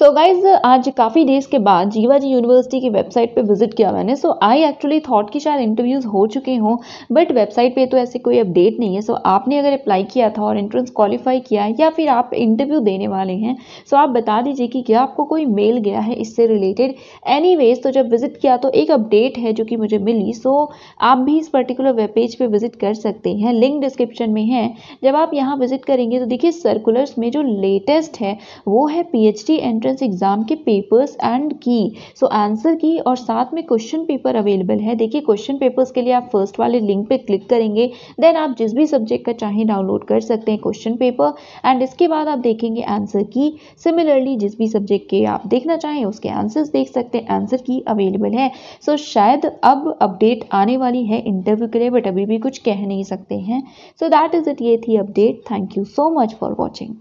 सो so guys आज काफ़ी days के बाद जीवा जी यूनिवर्सिटी की वेबसाइट पे विजिट किया मैंने सो आई एक्चुअली थॉट कि शायद इंटरव्यूज़ हो चुके हों बट वेबसाइट पे तो ऐसे कोई अपडेट नहीं है सो so आपने अगर अप्लाई किया था और एंट्रेंस क्वालिफाई किया है या फिर आप इंटरव्यू देने वाले हैं सो so आप बता दीजिए कि क्या आपको कोई मेल गया है इससे रिलेटेड एनी तो जब विज़िट किया तो एक अपडेट है जो कि मुझे मिली सो so आप भी इस पर्टिकुलर वेब पेज पर विजिट कर सकते हैं लिंक डिस्क्रिप्शन में है जब आप यहाँ विजिट करेंगे तो देखिए सर्कुलर्स में जो लेटेस्ट है वो है P H D entrance entrance exam के papers and key so answer की और साथ में क्वेश्चन पेपर अवेलेबल है देखिए क्वेश्चन पेपर्स के लिए आप फर्स्ट वाले लिंक पे क्लिक करेंगे देन आप जिस भी सब्जेक्ट का चाहें डाउनलोड कर सकते हैं क्वेश्चन पेपर एंड इसके बाद आप देखेंगे आंसर की सिमिलरली जिस भी सब्जेक्ट के आप देखना चाहें उसके आंसर्स देख सकते हैं आंसर की अवेलेबल है सो so, शायद अब अपडेट आने वाली है इंटरव्यू के लिए बट अभी भी कुछ कह नहीं सकते हैं सो दैट इज़ इट ये थी update thank you so much for watching